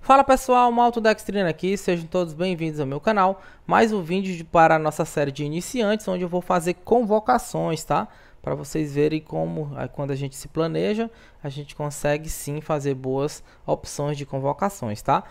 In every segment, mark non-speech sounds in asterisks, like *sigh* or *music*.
Fala pessoal, Malto Dextrina aqui, sejam todos bem-vindos ao meu canal. Mais um vídeo para a nossa série de iniciantes, onde eu vou fazer convocações, tá? Para vocês verem como, é, quando a gente se planeja, a gente consegue sim fazer boas opções de convocações, tá?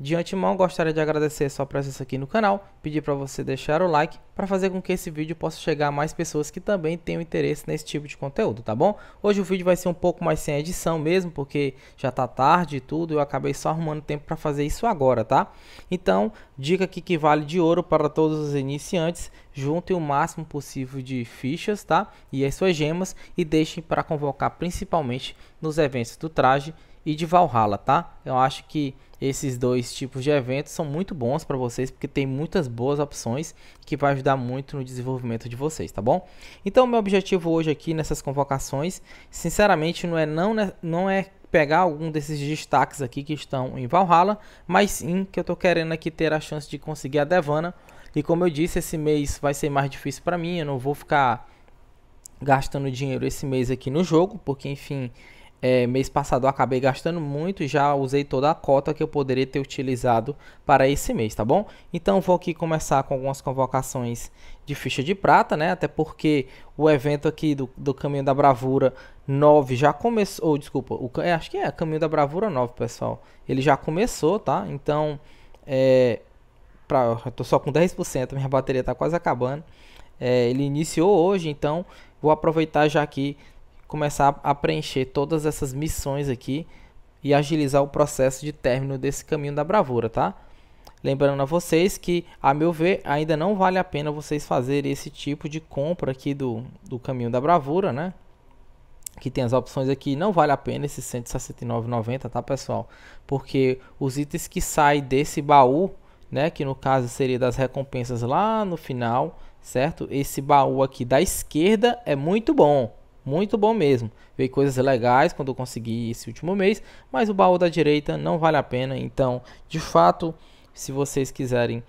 De antemão, gostaria de agradecer a sua presença aqui no canal, pedir para você deixar o like para fazer com que esse vídeo possa chegar a mais pessoas que também tenham interesse nesse tipo de conteúdo, tá bom? Hoje o vídeo vai ser um pouco mais sem edição mesmo, porque já tá tarde e tudo, eu acabei só arrumando tempo para fazer isso agora, tá? Então, dica aqui que vale de ouro para todos os iniciantes, juntem o máximo possível de fichas, tá? E as suas gemas e deixem para convocar principalmente nos eventos do traje e de Valhalla, tá? Eu acho que esses dois tipos de eventos são muito bons para vocês, porque tem muitas boas opções que vai ajudar muito no desenvolvimento de vocês, tá bom? Então, meu objetivo hoje aqui nessas convocações, sinceramente, não é não, né, não é pegar algum desses destaques aqui que estão em Valhalla, mas sim que eu tô querendo aqui ter a chance de conseguir a Devana. E como eu disse, esse mês vai ser mais difícil para mim, eu não vou ficar gastando dinheiro esse mês aqui no jogo, porque enfim, é, mês passado eu acabei gastando muito e já usei toda a cota que eu poderia ter utilizado para esse mês, tá bom? Então vou aqui começar com algumas convocações de ficha de prata, né? Até porque o evento aqui do, do Caminho da Bravura 9 já começou, desculpa, o, é, acho que é Caminho da Bravura 9, pessoal. Ele já começou, tá? Então, é, pra, eu tô só com 10%, minha bateria tá quase acabando. É, ele iniciou hoje, então vou aproveitar já aqui começar a preencher todas essas missões aqui e agilizar o processo de término desse caminho da bravura, tá? Lembrando a vocês que, a meu ver, ainda não vale a pena vocês fazerem esse tipo de compra aqui do, do caminho da bravura, né? Que tem as opções aqui, não vale a pena esses 169,90, tá pessoal? Porque os itens que saem desse baú, né? Que no caso seria das recompensas lá no final, certo? Esse baú aqui da esquerda é muito bom, muito bom mesmo. Veio coisas legais quando eu consegui esse último mês, mas o baú da direita não vale a pena. Então, de fato, se vocês quiserem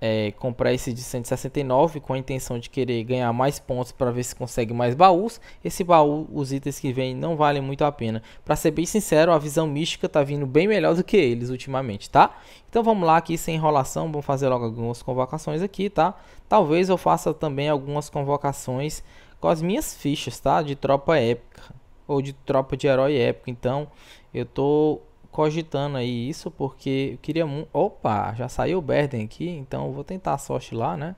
é, comprar esse de 169 com a intenção de querer ganhar mais pontos para ver se consegue mais baús, esse baú, os itens que vem não valem muito a pena. Para ser bem sincero, a visão mística tá vindo bem melhor do que eles ultimamente, tá? Então vamos lá aqui sem enrolação, vamos fazer logo algumas convocações aqui, tá? Talvez eu faça também algumas convocações com as minhas fichas, tá? De tropa épica ou de tropa de herói épico. Então, eu tô cogitando aí isso porque eu queria muito. Opa, já saiu o Berden aqui, então eu vou tentar a sorte lá, né?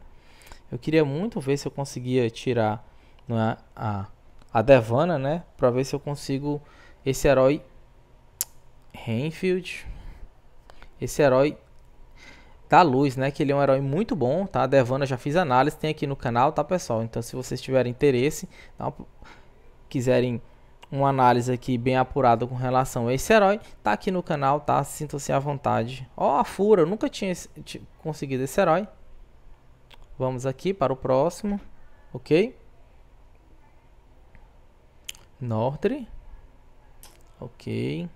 Eu queria muito ver se eu conseguia tirar é? a, a Devana, né? Pra ver se eu consigo esse herói Renfield. Esse herói da tá Luz, né? Que ele é um herói muito bom, tá? A Devana já fiz análise, tem aqui no canal, tá, pessoal? Então, se vocês tiverem interesse, tá? quiserem uma análise aqui bem apurada com relação a esse herói, tá aqui no canal, tá? sinta se à vontade. Ó, oh, a Fura, eu nunca tinha conseguido esse herói. Vamos aqui para o próximo, ok? Nordre, ok.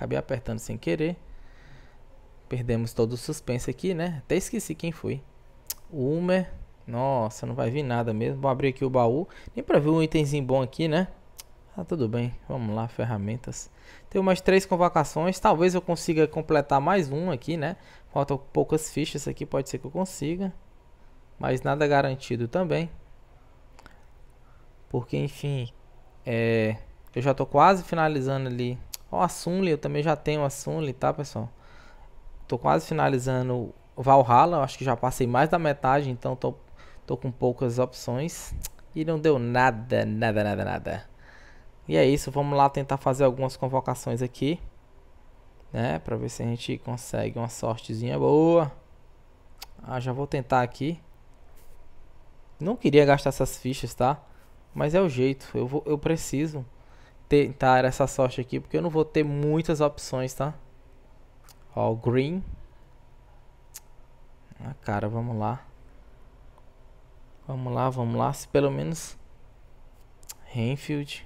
Acabei apertando sem querer. Perdemos todo o suspense aqui, né? Até esqueci quem foi. O Umer. Nossa, não vai vir nada mesmo. Vou abrir aqui o baú. Nem pra ver um itemzinho bom aqui, né? Tá tudo bem. Vamos lá, ferramentas. Tem umas três convocações. Talvez eu consiga completar mais um aqui, né? Faltam poucas fichas aqui. Pode ser que eu consiga. Mas nada garantido também. Porque, enfim... É... Eu já tô quase finalizando ali Ó, a Sunli, eu também já tenho a Sunli, tá, pessoal? Tô quase finalizando Valhalla, acho que já passei mais da metade, então tô, tô com poucas opções. E não deu nada, nada, nada, nada. E é isso, vamos lá tentar fazer algumas convocações aqui. Né, pra ver se a gente consegue uma sortezinha boa. Ah, já vou tentar aqui. Não queria gastar essas fichas, tá? Mas é o jeito, eu, vou, eu preciso tentar essa sorte aqui, porque eu não vou ter muitas opções, tá? Ó, green. Ah, cara, vamos lá. Vamos lá, vamos lá. Se pelo menos... Renfield.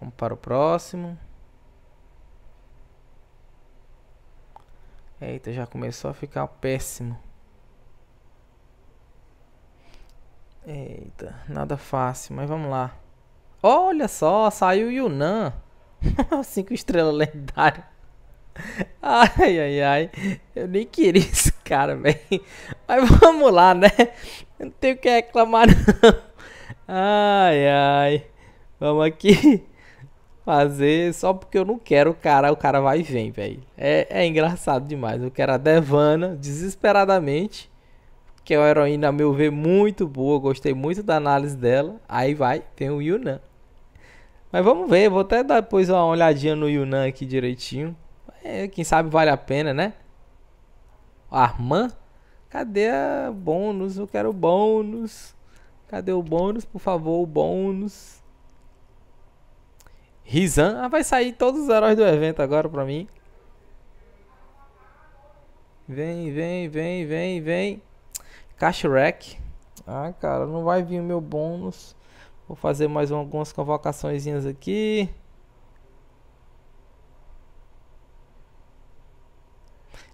Vamos para o próximo. Eita, já começou a ficar péssimo. Eita, nada fácil, mas vamos lá. Olha só, saiu Yunan, *laughs* Cinco estrelas lendárias. Ai, ai, ai. Eu nem queria esse cara, velho. Mas vamos lá, né? Eu não tenho o que reclamar, não. Ai, ai. Vamos aqui fazer só porque eu não quero o cara. O cara vai e vem, velho. É, é engraçado demais. Eu quero a Devana desesperadamente que é uma heroína, a meu ver, muito boa. Gostei muito da análise dela. Aí vai, tem o Yunnan. Mas vamos ver, vou até dar depois uma olhadinha no Yunnan aqui direitinho. É, quem sabe vale a pena, né? Arman? Cadê a bônus? Eu quero bônus. Cadê o bônus? Por favor, o bônus. Rizan. Ah, vai sair todos os heróis do evento agora pra mim. Vem, vem, vem, vem, vem. Cash Rack. Ah, cara, não vai vir o meu bônus. Vou fazer mais algumas convocaçõezinhas aqui.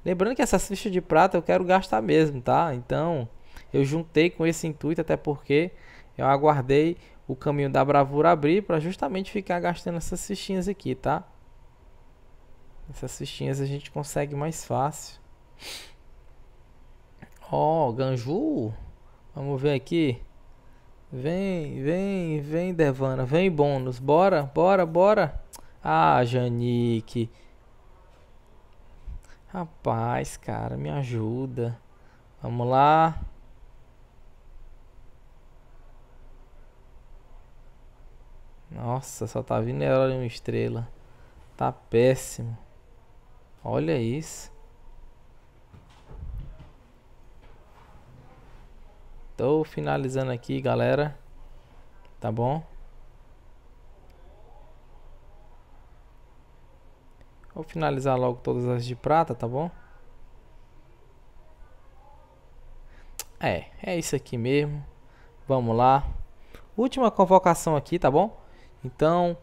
Lembrando que essas fichas de prata eu quero gastar mesmo, tá? Então, eu juntei com esse intuito, até porque eu aguardei o caminho da bravura abrir para justamente ficar gastando essas fichinhas aqui, tá? Essas fichinhas a gente consegue mais fácil. Ó, oh, Ganju. Vamos ver aqui. Vem, vem, vem, Devana. Vem, bônus. Bora, bora, bora. Ah, Janique. Rapaz, cara, me ajuda. Vamos lá. Nossa, só tá vindo herói uma estrela. Tá péssimo. Olha isso. Tô finalizando aqui, galera. Tá bom? Vou finalizar logo todas as de prata, tá bom? É, é isso aqui mesmo. Vamos lá. Última convocação aqui, tá bom? Então,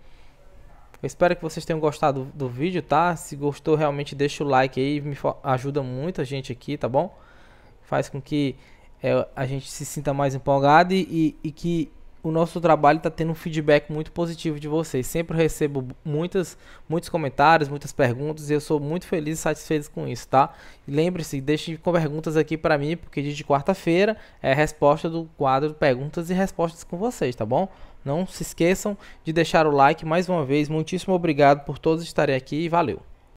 eu espero que vocês tenham gostado do, vídeo, tá? Se gostou, realmente deixa o like aí, me ajuda muito a gente aqui, tá bom? Faz com que é, a gente se sinta mais empolgado e, e que o nosso trabalho está tendo um feedback muito positivo de vocês. Sempre recebo muitas, muitos comentários, muitas perguntas e eu sou muito feliz e satisfeito com isso, tá? Lembre-se, deixe com perguntas aqui para mim, porque dia de quarta-feira é a resposta do quadro Perguntas e Respostas com vocês, tá bom? Não se esqueçam de deixar o like mais uma vez. Muitíssimo obrigado por todos estarem aqui e valeu!